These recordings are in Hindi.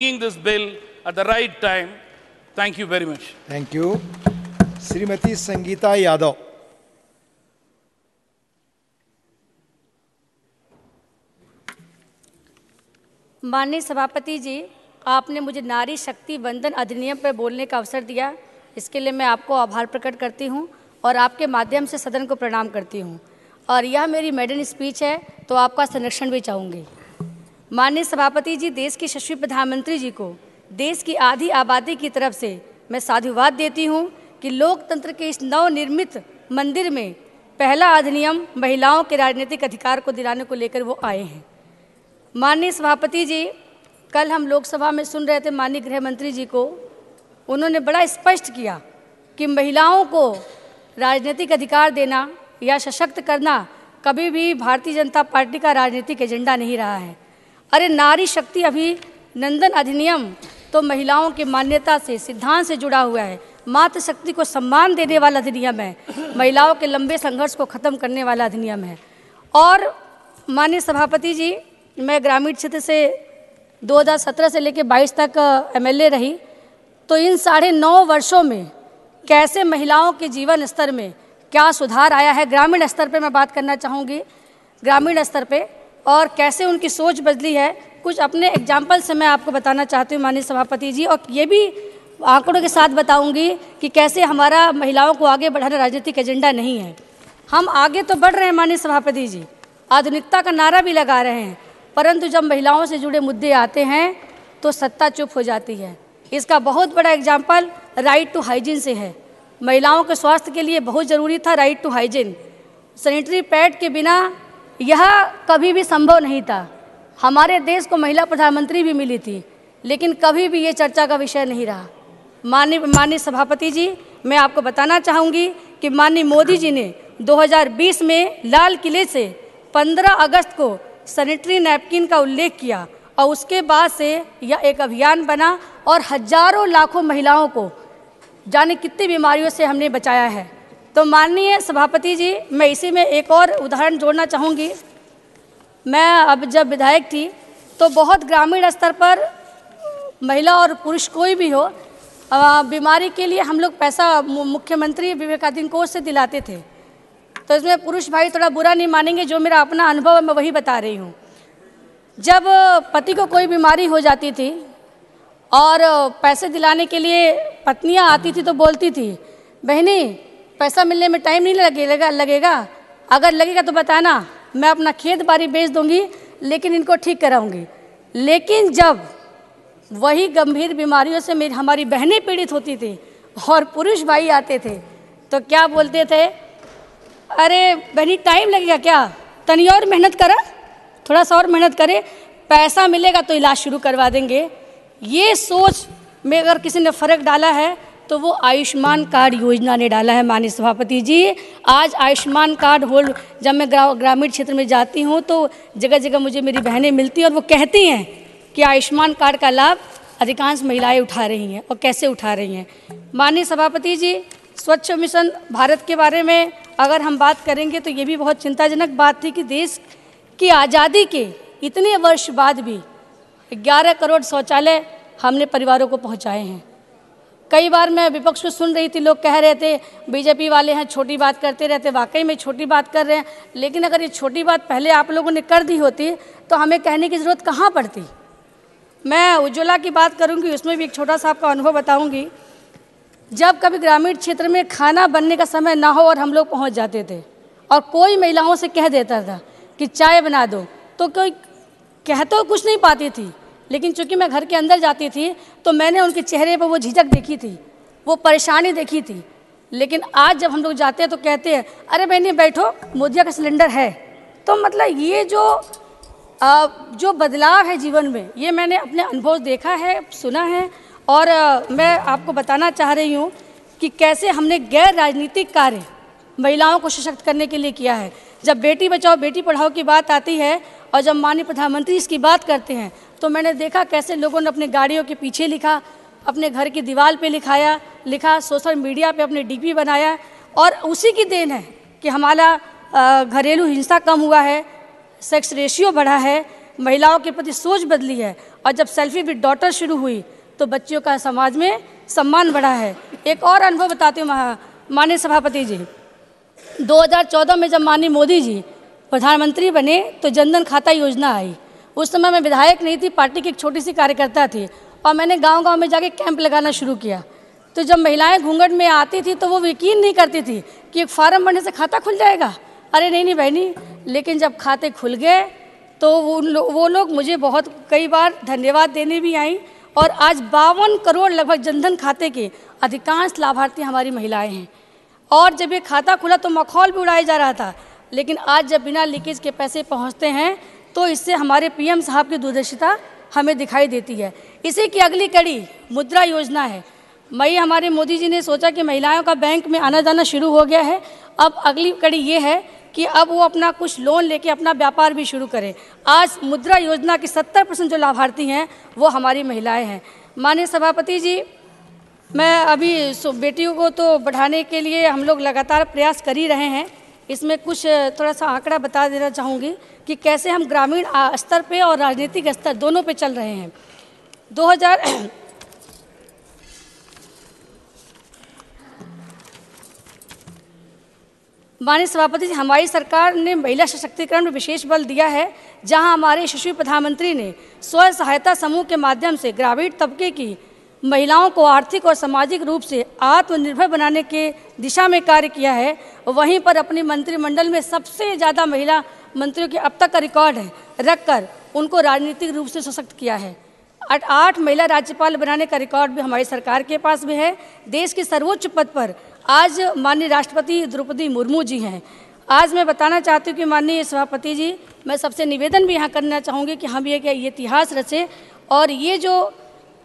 bringing this bill at the right time. Thank you very much. Thank you. Srimati Sangeeta Yadav. माननीय सभापति जी आपने मुझे नारी शक्ति वंदन अधिनियम पर बोलने का अवसर दिया इसके लिए मैं आपको आभार प्रकट करती हूं और आपके माध्यम से सदन को प्रणाम करती हूं और यह मेरी मेडन स्पीच है तो आपका संरक्षण भी चाहूंगी माननीय सभापति जी देश के यशस्वी प्रधानमंत्री जी को देश की आधी आबादी की तरफ से मैं साधुवाद देती हूँ कि लोकतंत्र के इस नवनिर्मित मंदिर में पहला अधिनियम महिलाओं के राजनीतिक अधिकार को दिलाने को लेकर वो आए हैं माननीय सभापति जी कल हम लोकसभा में सुन रहे थे माननीय गृह मंत्री जी को उन्होंने बड़ा स्पष्ट किया कि महिलाओं को राजनीतिक अधिकार देना या सशक्त करना कभी भी भारतीय जनता पार्टी का राजनीतिक एजेंडा नहीं रहा है अरे नारी शक्ति अभी नंदन अधिनियम तो महिलाओं की मान्यता से सिद्धांत से जुड़ा हुआ है मातृशक्ति को सम्मान देने वाला अधिनियम है महिलाओं के लंबे संघर्ष को ख़त्म करने वाला अधिनियम है और माननीय सभापति जी मैं ग्रामीण क्षेत्र से 2017 से लेकर 22 तक एमएलए रही तो इन साढ़े नौ वर्षों में कैसे महिलाओं के जीवन स्तर में क्या सुधार आया है ग्रामीण स्तर पर मैं बात करना चाहूँगी ग्रामीण स्तर पर और कैसे उनकी सोच बदली है कुछ अपने एग्जाम्पल से मैं आपको बताना चाहती हूँ माननीय सभापति जी और ये भी आंकड़ों के साथ बताऊंगी कि कैसे हमारा महिलाओं को आगे बढ़ाना राजनीतिक एजेंडा नहीं है हम आगे तो बढ़ रहे हैं माननीय सभापति जी आधुनिकता का नारा भी लगा रहे हैं परंतु जब महिलाओं से जुड़े मुद्दे आते हैं तो सत्ता चुप हो जाती है इसका बहुत बड़ा एग्जाम्पल राइट टू हाइजीन से है महिलाओं के स्वास्थ्य के लिए बहुत ज़रूरी था right to hygiene sanitary pad के बिना यह कभी भी संभव नहीं था हमारे देश को महिला प्रधानमंत्री भी मिली थी लेकिन कभी भी ये चर्चा का विषय नहीं रहा माननीय माननीय सभापति जी मैं आपको बताना चाहूँगी कि माननीय मोदी जी ने 2020 में लाल किले से 15 अगस्त को सैनिटरी नैपकिन का उल्लेख किया और उसके बाद से यह एक अभियान बना और हजारों लाखों महिलाओं को जाने कितनी बीमारियों से हमने बचाया है तो माननीय सभापति जी मैं इसी में एक और उदाहरण जोड़ना चाहूँगी मैं अब जब विधायक थी तो बहुत ग्रामीण स्तर पर महिला और पुरुष कोई भी हो बीमारी के लिए हम लोग पैसा मुख्यमंत्री विवेकाधीन कोष से दिलाते थे तो इसमें पुरुष भाई थोड़ा बुरा नहीं मानेंगे जो मेरा अपना अनुभव है मैं वही बता रही हूँ जब पति को कोई बीमारी हो जाती थी और पैसे दिलाने के लिए पत्नियाँ आती थी तो बोलती थी बहनी पैसा मिलने में टाइम नहीं लगेगा लगेगा अगर लगेगा तो बताना मैं अपना खेत बारी बेच दूंगी लेकिन इनको ठीक कराऊंगी लेकिन जब वही गंभीर बीमारियों से मेरी हमारी बहनें पीड़ित होती थी और पुरुष भाई आते थे तो क्या बोलते थे अरे बहनी टाइम लगेगा क्या तनी और मेहनत करा थोड़ा सा और मेहनत करे पैसा मिलेगा तो इलाज शुरू करवा देंगे ये सोच में अगर किसी ने फ़र्क डाला है तो वो आयुष्मान कार्ड योजना ने डाला है माननीय सभापति जी आज आयुष्मान कार्ड होल्ड जब मैं ग्रा, ग्रामीण क्षेत्र में जाती हूँ तो जगह जगह मुझे मेरी बहनें मिलती हैं और वो कहती हैं कि आयुष्मान कार्ड का लाभ अधिकांश महिलाएं उठा रही हैं और कैसे उठा रही हैं माननीय सभापति जी स्वच्छ मिशन भारत के बारे में अगर हम बात करेंगे तो ये भी बहुत चिंताजनक बात थी कि देश की आज़ादी के इतने वर्ष बाद भी ग्यारह करोड़ शौचालय हमने परिवारों को पहुँचाए हैं कई बार मैं विपक्ष को सुन रही थी लोग कह रहे थे बीजेपी वाले हैं छोटी बात करते रहते वाकई में छोटी बात कर रहे हैं लेकिन अगर ये छोटी बात पहले आप लोगों ने कर दी होती तो हमें कहने की ज़रूरत कहाँ पड़ती मैं उज्ज्वला की बात करूँगी उसमें भी एक छोटा सा आपका अनुभव बताऊँगी जब कभी ग्रामीण क्षेत्र में खाना बनने का समय ना हो और हम लोग पहुँच जाते थे और कोई महिलाओं से कह देता था कि चाय बना दो तो कोई कह तो कुछ नहीं पाती थी लेकिन चूंकि मैं घर के अंदर जाती थी तो मैंने उनके चेहरे पर वो झिझक देखी थी वो परेशानी देखी थी लेकिन आज जब हम लोग जाते हैं तो कहते हैं अरे बहनी बैठो मोदिया का सिलेंडर है तो मतलब ये जो आ, जो बदलाव है जीवन में ये मैंने अपने अनुभव देखा है सुना है और आ, मैं आपको बताना चाह रही हूँ कि कैसे हमने गैर राजनीतिक कार्य महिलाओं को सशक्त करने के लिए किया है जब बेटी बचाओ बेटी पढ़ाओ की बात आती है और जब माननीय प्रधानमंत्री इसकी बात करते हैं तो मैंने देखा कैसे लोगों ने अपनी गाड़ियों के पीछे लिखा अपने घर की दीवार पे लिखाया लिखा सोशल मीडिया पे अपने डीपी बनाया और उसी की देन है कि हमारा घरेलू हिंसा कम हुआ है सेक्स रेशियो बढ़ा है महिलाओं के प्रति सोच बदली है और जब सेल्फी विद डॉटर शुरू हुई तो बच्चियों का समाज में सम्मान बढ़ा है एक और अनुभव बताती हूँ माननीय सभापति जी 2014 में जब माननीय मोदी जी प्रधानमंत्री बने तो जनधन खाता योजना आई उस समय मैं विधायक नहीं थी पार्टी की एक छोटी सी कार्यकर्ता थी और मैंने गांव गांव में जाके कैंप लगाना शुरू किया तो जब महिलाएं घूंघट में आती थी तो वो यकीन नहीं करती थी कि एक फार्म भरने से खाता खुल जाएगा अरे नहीं नहीं बहनी लेकिन जब खाते खुल गए तो वो लो, वो लोग मुझे बहुत कई बार धन्यवाद देने भी आई और आज बावन करोड़ लगभग जनधन खाते के अधिकांश लाभार्थी हमारी महिलाएँ हैं और जब ये खाता खुला तो मखौल भी उड़ाया जा रहा था लेकिन आज जब बिना लीकेज के पैसे पहुँचते हैं तो इससे हमारे पीएम साहब की दूरदर्शिता हमें दिखाई देती है इसी की अगली कड़ी मुद्रा योजना है मई हमारे मोदी जी ने सोचा कि महिलाओं का बैंक में आना जाना शुरू हो गया है अब अगली कड़ी ये है कि अब वो अपना कुछ लोन लेके अपना व्यापार भी शुरू करें आज मुद्रा योजना के 70 परसेंट जो लाभार्थी हैं वो हमारी महिलाएं हैं माननीय सभापति जी मैं अभी बेटियों को तो बढ़ाने के लिए हम लोग लगातार प्रयास कर ही रहे हैं इसमें कुछ थोड़ा सा आंकड़ा बता देना चाहूँगी कि कैसे हम ग्रामीण स्तर पे और राजनीतिक स्तर दोनों पे चल रहे हैं 2000 माननीय सभापति जी हमारी सरकार ने महिला सशक्तिकरण में विशेष बल दिया है जहां हमारे यशस्वी प्रधानमंत्री ने स्व सहायता समूह के माध्यम से ग्रामीण तबके की महिलाओं को आर्थिक और सामाजिक रूप से आत्मनिर्भर बनाने के दिशा में कार्य किया है वहीं पर अपने मंत्रिमंडल में सबसे ज़्यादा महिला मंत्रियों के अब तक का रिकॉर्ड है रखकर उनको राजनीतिक रूप से सशक्त किया है आठ महिला राज्यपाल बनाने का रिकॉर्ड भी हमारी सरकार के पास भी है देश के सर्वोच्च पद पर आज माननीय राष्ट्रपति द्रौपदी मुर्मू जी हैं आज मैं बताना चाहती हूँ कि माननीय सभापति जी मैं सबसे निवेदन भी यहाँ करना चाहूँगी कि हम ये क्या ये इतिहास रचें और ये जो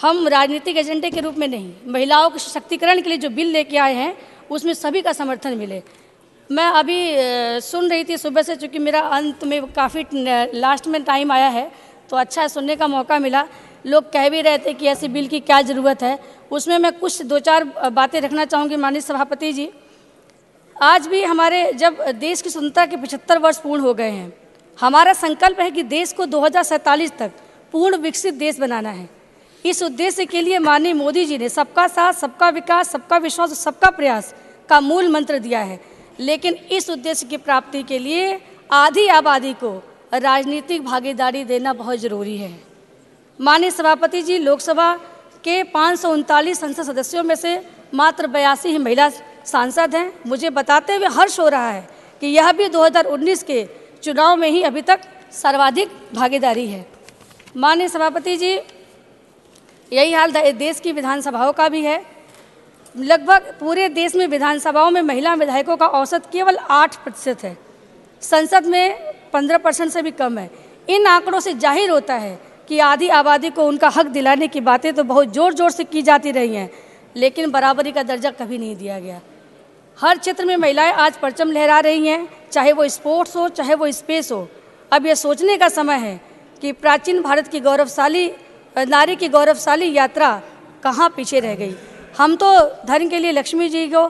हम राजनीतिक एजेंडे के रूप में नहीं महिलाओं के सशक्तिकरण के लिए जो बिल लेके आए हैं उसमें सभी का समर्थन मिले मैं अभी सुन रही थी सुबह से चूँकि मेरा अंत में काफ़ी लास्ट में टाइम आया है तो अच्छा है सुनने का मौका मिला लोग कह भी रहे थे कि ऐसे बिल की क्या ज़रूरत है उसमें मैं कुछ दो चार बातें रखना चाहूँगी माननीय सभापति जी आज भी हमारे जब देश की स्वतंत्रता के पचहत्तर वर्ष पूर्ण हो गए हैं हमारा संकल्प है कि देश को दो तक पूर्ण विकसित देश बनाना है इस उद्देश्य के लिए माननीय मोदी जी ने सबका साथ सबका विकास सबका विश्वास और सबका प्रयास का मूल मंत्र दिया है लेकिन इस उद्देश्य की प्राप्ति के लिए आधी आबादी को राजनीतिक भागीदारी देना बहुत ज़रूरी है माननीय सभापति जी लोकसभा के पाँच संसद सदस्यों में से मात्र बयासी ही महिला सांसद हैं मुझे बताते हुए हर्ष हो रहा है कि यह भी 2019 के चुनाव में ही अभी तक सर्वाधिक भागीदारी है माननीय सभापति जी यही हाल देश की विधानसभाओं का भी है लगभग पूरे देश में विधानसभाओं में महिला विधायकों का औसत केवल आठ प्रतिशत है संसद में पंद्रह परसेंट से भी कम है इन आंकड़ों से जाहिर होता है कि आधी आबादी को उनका हक दिलाने की बातें तो बहुत ज़ोर ज़ोर से की जाती रही हैं लेकिन बराबरी का दर्जा कभी नहीं दिया गया हर क्षेत्र में महिलाएं आज परचम लहरा रही हैं चाहे वो स्पोर्ट्स हो चाहे वो स्पेस हो अब यह सोचने का समय है कि प्राचीन भारत की गौरवशाली नारी की गौरवशाली यात्रा कहाँ पीछे रह गई हम तो धर्म के लिए लक्ष्मी जी को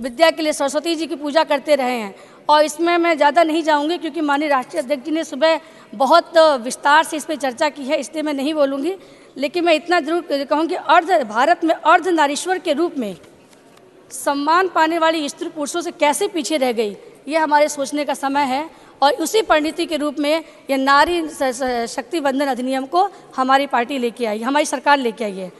विद्या के लिए सरस्वती जी की पूजा करते रहे हैं और इसमें मैं ज़्यादा नहीं जाऊंगी क्योंकि माननीय राष्ट्रीय अध्यक्ष जी ने सुबह बहुत विस्तार से इस पर चर्चा की है इसलिए मैं नहीं बोलूँगी लेकिन मैं इतना जरूर कहूँगी अर्ध भारत में अर्ध नारीश्वर के रूप में सम्मान पाने वाली स्त्री पुरुषों से कैसे पीछे रह गई ये हमारे सोचने का समय है और उसी परिणति के रूप में यह नारी शक्ति बंधन अधिनियम को हमारी पार्टी लेके आई हमारी सरकार लेके आई है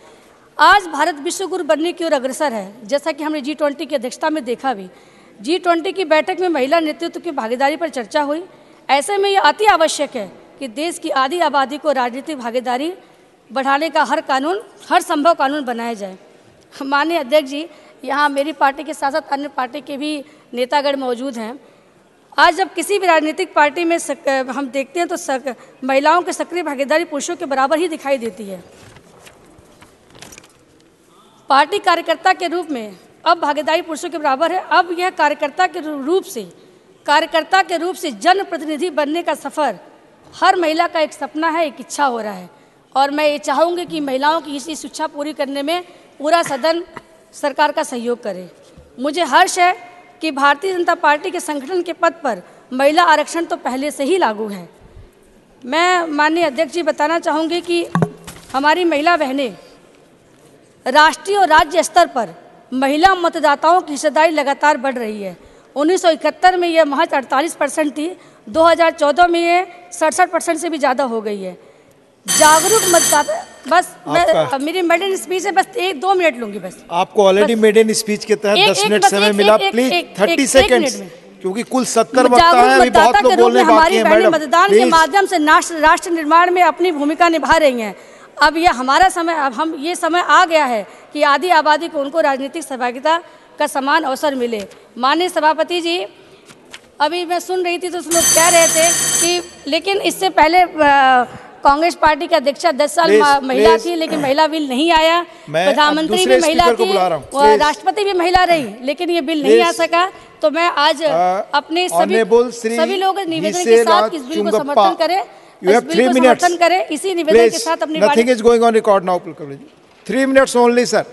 आज भारत विश्वगुरु बनने की ओर अग्रसर है जैसा कि हमने जी ट्वेंटी की अध्यक्षता में देखा भी जी ट्वेंटी की बैठक में महिला नेतृत्व की भागीदारी पर चर्चा हुई ऐसे में यह अति आवश्यक है कि देश की आधी आबादी को राजनीतिक भागीदारी बढ़ाने का हर कानून हर संभव कानून बनाया जाए माननीय अध्यक्ष जी यहाँ मेरी पार्टी के साथ साथ अन्य पार्टी के भी नेतागण मौजूद हैं आज जब किसी भी राजनीतिक पार्टी में सक, हम देखते हैं तो सक, महिलाओं की सक्रिय भागीदारी पुरुषों के बराबर ही दिखाई देती है पार्टी कार्यकर्ता के रूप में अब भागीदारी पुरुषों के बराबर है अब यह कार्यकर्ता के रूप से कार्यकर्ता के रूप से जनप्रतिनिधि बनने का सफ़र हर महिला का एक सपना है एक इच्छा हो रहा है और मैं ये चाहूँगी कि महिलाओं की इसी शिक्षा पूरी करने में पूरा सदन सरकार का सहयोग करे मुझे हर्ष है कि भारतीय जनता पार्टी के संगठन के पद पर महिला आरक्षण तो पहले से ही लागू है मैं माननीय अध्यक्ष जी बताना चाहूँगी कि हमारी महिला बहनें राष्ट्रीय और राज्य स्तर पर महिला मतदाताओं की हिस्सेदारी लगातार बढ़ रही है 1971 में यह महज 48 परसेंट थी 2014 में यह सड़सठ परसेंट से भी ज़्यादा हो गई है जागरूक मतदाता बस मैं मेरी मेड इन स्पीच है बस एक दो मिनट लूंगी बस आपको ऑलरेडी मेड इन स्पीच के तहत दस मिनट समय मिला प्लीज थर्टी सेकेंड क्योंकि कुल सत्तर वक्ता है, अभी बहुत लोग बोलने बाकी मतदान के माध्यम से राष्ट्र निर्माण में अपनी भूमिका निभा रही हैं अब यह हमारा समय अब हम ये समय आ गया है कि आधी आबादी को उनको राजनीतिक सहभागिता का समान अवसर मिले माननीय सभापति जी अभी मैं सुन रही थी तो उसमें कह रहे थे कि लेकिन इससे पहले कांग्रेस पार्टी की अध्यक्षा दस साल महिला थी लेकिन महिला बिल नहीं आया प्रधानमंत्री भी महिला थी राष्ट्रपति भी महिला रही लेकिन ये बिल नहीं आ सका तो मैं आज अपने सभी सभी लोग के निवेदन के साथ इस बिल को समर्थन करें यू हैव थ्री मिनट्स करें इसी निवेदन के साथ अपनी nothing is going on record now three minutes only sir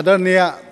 आदरणीय